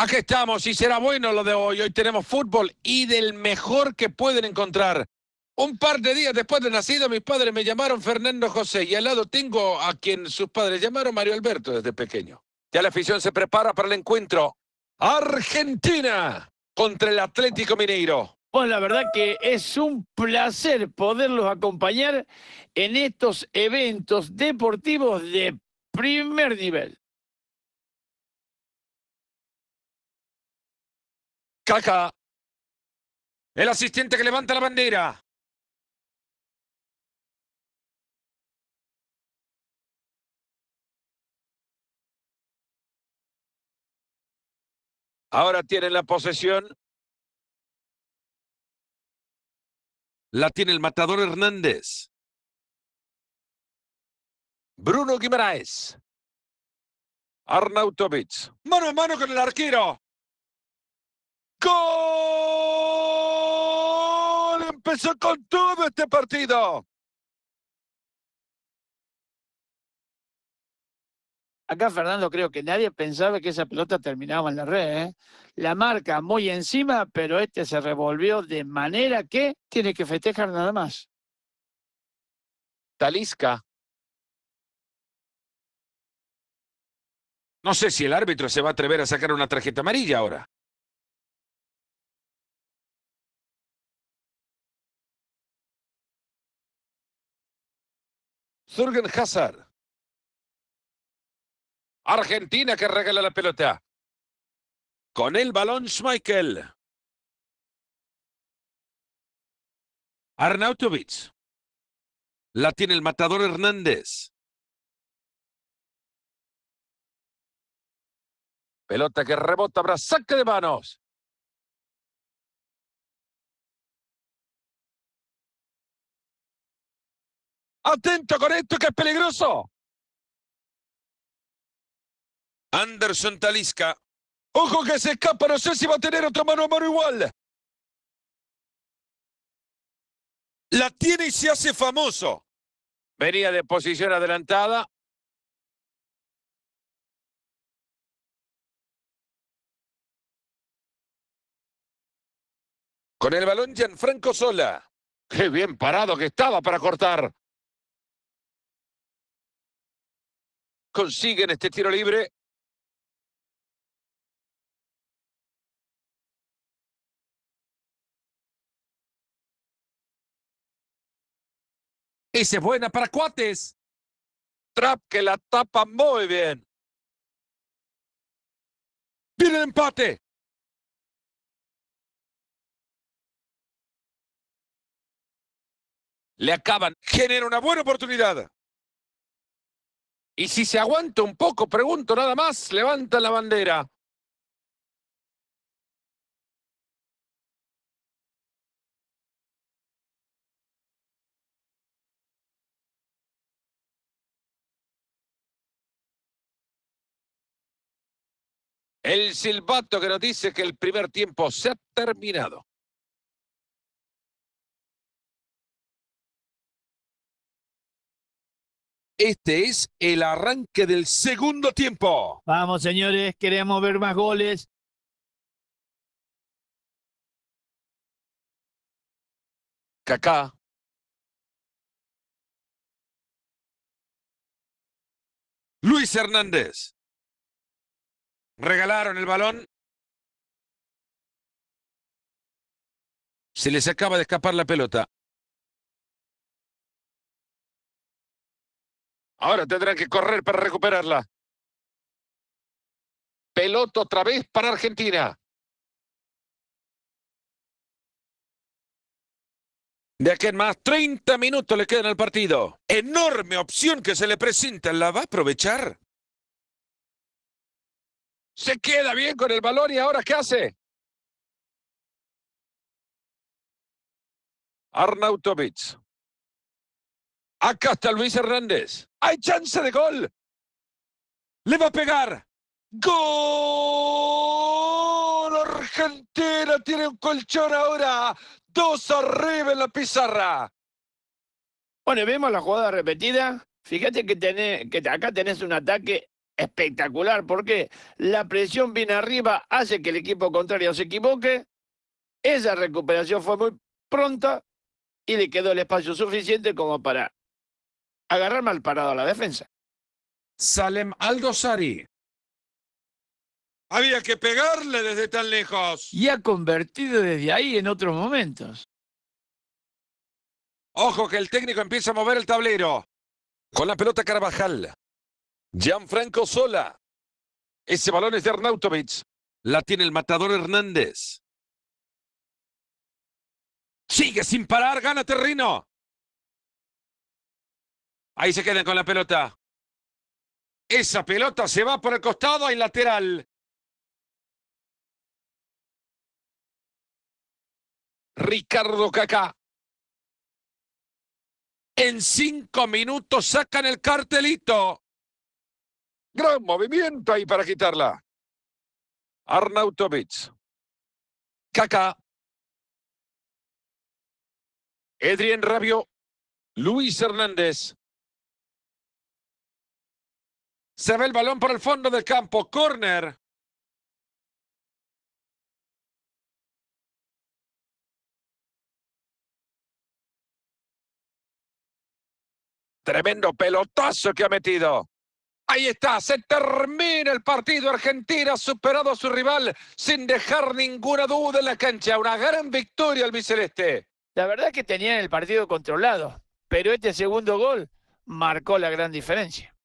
Aquí estamos y será bueno lo de hoy. Hoy tenemos fútbol y del mejor que pueden encontrar. Un par de días después de nacido, mis padres me llamaron Fernando José y al lado tengo a quien sus padres llamaron Mario Alberto desde pequeño. Ya la afición se prepara para el encuentro. Argentina contra el Atlético Mineiro. Pues la verdad que es un placer poderlos acompañar en estos eventos deportivos de primer nivel. Caca. El asistente que levanta la bandera. Ahora tiene la posesión. La tiene el matador Hernández. Bruno Guimaraes. Arnautovic. Mano a mano con el arquero. ¡Gol! Empezó con todo este partido. Acá Fernando creo que nadie pensaba que esa pelota terminaba en la red. ¿eh? La marca muy encima, pero este se revolvió de manera que tiene que festejar nada más. Talisca. No sé si el árbitro se va a atrever a sacar una tarjeta amarilla ahora. Zurgen Hazard. Argentina que regala la pelota. Con el balón Schmeichel. Arnautovic. La tiene el matador Hernández. Pelota que rebota, habrá saque de manos. Atento con esto que es peligroso. Anderson Talisca. Ojo que se escapa, no sé si va a tener otro mano a mano igual. La tiene y se hace famoso. Venía de posición adelantada. Con el balón Gianfranco Sola. Qué bien parado que estaba para cortar. consiguen este tiro libre. Esa es buena para Cuates. Trap que la tapa muy bien. Viene el empate. Le acaban. Genera una buena oportunidad. Y si se aguanta un poco, pregunto nada más, levanta la bandera. El silbato que nos dice que el primer tiempo se ha terminado. Este es el arranque del segundo tiempo. Vamos, señores, queremos ver más goles. Kaká. Luis Hernández. Regalaron el balón. Se les acaba de escapar la pelota. Ahora tendrán que correr para recuperarla. Pelota otra vez para Argentina. De aquí en más, 30 minutos le quedan al partido. Enorme opción que se le presenta. ¿La va a aprovechar? Se queda bien con el balón y ahora ¿qué hace? Arnautovic. Acá está Luis Hernández. Hay chance de gol. Le va a pegar. ¡Gol! Argentina tiene un colchón ahora. Dos arriba en la pizarra. Bueno, vemos la jugada repetida. Fíjate que, acá tenés un ataque espectacular porque la presión viene arriba, hace que el equipo contrario se equivoque. Esa recuperación fue muy pronta y le quedó el espacio suficiente como para agarrar mal parado a la defensa. Salem Aldosari. Había que pegarle desde tan lejos. Y ha convertido desde ahí en otros momentos. Ojo que el técnico empieza a mover el tablero. Con la pelota Carvajal. Gianfranco Sola. Ese balón es de Arnautovic. La tiene el matador Hernández. Sigue sin parar, gana terreno. Ahí se quedan con la pelota. Esa pelota se va por el costado, hay lateral. Ricardo Kaká. En cinco minutos sacan el cartelito. Gran movimiento ahí para quitarla. Arnautovic. Kaká. Edrien Rabio. Luis Hernández. Se ve el balón por el fondo del campo. Corner. Tremendo pelotazo que ha metido. Ahí está, se termina el partido. Argentina ha superado a su rival sin dejar ninguna duda en la cancha. Una gran victoria al biceleste. La verdad es que tenían el partido controlado, pero este segundo gol marcó la gran diferencia.